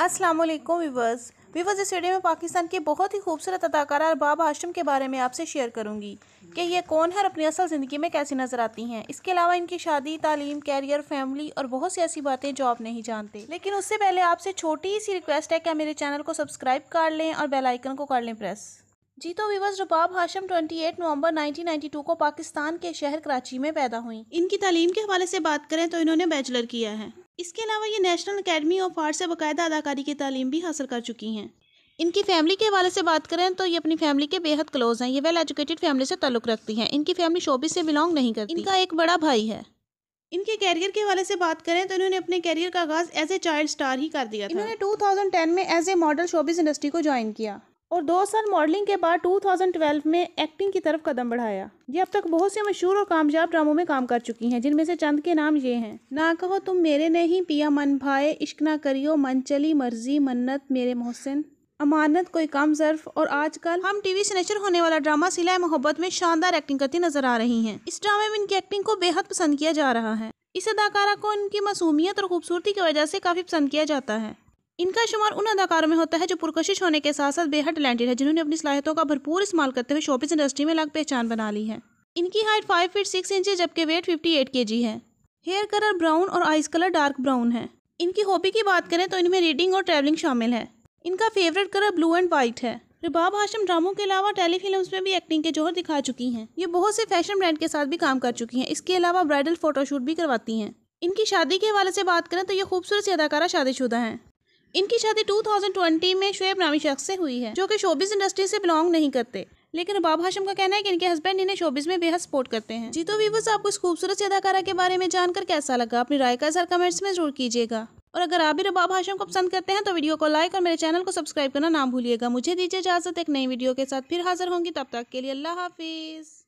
अस्सलाम वालेकुम viewers viewers इस वीडियो में पाकिस्तान के बहुत ही खूबसूरत अदाकारा अरबाब हाशम के बारे में आपसे शेयर करूंगी कि ये कौन है और अपनी असल ज़िंदगी में कैसी नज़र आती हैं इसके अलावा इनकी शादी तालीम कैरियर फैमिली और बहुत सी ऐसी बातें जो आप नहीं जानते लेकिन उससे पहले आपसे छोटी सी रिक्वेस्ट है कि मेरे चैनल को सब्सक्राइब कर लें और बेलाइकन को कर लें प्रेस जी तो विवस रबाब हाशम 28 नवंबर 1992 को पाकिस्तान के शहर कराची में पैदा हुई इनकी तालीम के हवाले से बात करें तो इन्होंने बैचलर किया है इसके अलावा ये नेशनल अकेडमी ऑफ आर्ट से बाकायदा अदाकारी की तालीम भी हासिल कर चुकी हैं इनकी फैमिली के हवाले से बात करें तो ये अपनी फैमिली के बेहद क्लोज हैं ये वेल एजुकेटेड फैमिली से ताल्लुक़ रखती हैं इनकी फैमिली शोबी से बिलोंग नहीं करती इनका एक बड़ा भाई है इनके कैरियर के हवाले से बात करें तो इन्होंने अपने कैरियर का आगाज़ एज ए चाइल्ड स्टार ही कर दिया था इन्होंने 2010 में as a model showbiz industry को ज्वाइन किया और दो साल मॉडलिंग के बाद 2012 में एक्टिंग की तरफ कदम बढ़ाया ये अब तक बहुत से मशहूर और कामयाब ड्रामों में काम कर चुकी हैं जिनमें से चंद के नाम ये हैं ना कहो तुम मेरे नहीं पिया मन भाए इश्क ना करियो मन चली मर्जी मन्नत मेरे मोहसिन अमानत कोई कम जर्फ और आजकल हम टीवी से नशर होने वाला ड्रामा सिला मोहब्बत में शानदार एक्टिंग करती नजर आ रही हैं इस ड्रामे में इनकी एक्टिंग को बेहद पसंद किया जा रहा है इस अदाकारा को इनकी मासूमियत और खूबसूरती की वजह से काफ़ी पसंद किया जाता है इनका शुमार उन अदाकारों में होता है जो पुरकशिश होने के साथ साथ बेहद टैलेंटेड है जिन्होंने अपनी सलाहियतों का भरपूर इस्तेमाल करते हुए शोपिस इंडस्ट्री में अलग पहचान बना ली है इनकी height five feet six inch जबकि weight fifty eight K G है हेयर कलर ब्राउन और आइस कलर डार्क ब्राउन है इनकी हॉबी की बात करें तो इनमें रीडिंग और ट्रैवलिंग शामिल है इनका favourite colour blue and white है रिबाब हाशम ड्रामों के अलावा टेलीफिल्म में भी एक्टिंग के जोहर दिखा चुकी हैं ये बहुत से फैशन ब्रांड के साथ भी काम कर चुकी हैं इसके अलावा ब्राइडल फोटोशूट भी करवाती हैं इनकी शादी के हवाले से बात करें तो ये खूबसूरत सी अदाकारा शादीशुदा हैं इनकी शादी 2020 में शुएब नामी शख्स से हुई है जो कि शोबिस इंडस्ट्री से बिलोंग नहीं करते लेकिन रबाब हाशम का कहना है कि इनके हस्बैंड इन्हें शोबिस में बेहद सपोर्ट करते हैं जी तो वीवर्स आपको इस खूबसूरत से अदाकारा के बारे में जानकर कैसा लगा अपनी राय का असर कमेंट्स में जरूर कीजिएगा और अगर आप भी रबाब हाशम को पसंद करते हैं तो वीडियो को लाइक और मेरे चैनल को सब्सक्राइब करना ना भूलिएगा मुझे दीजिए इजाजत एक नई वीडियो के साथ फिर हाजिर होंगी तब तक के लिए अल्लाह हाफिज़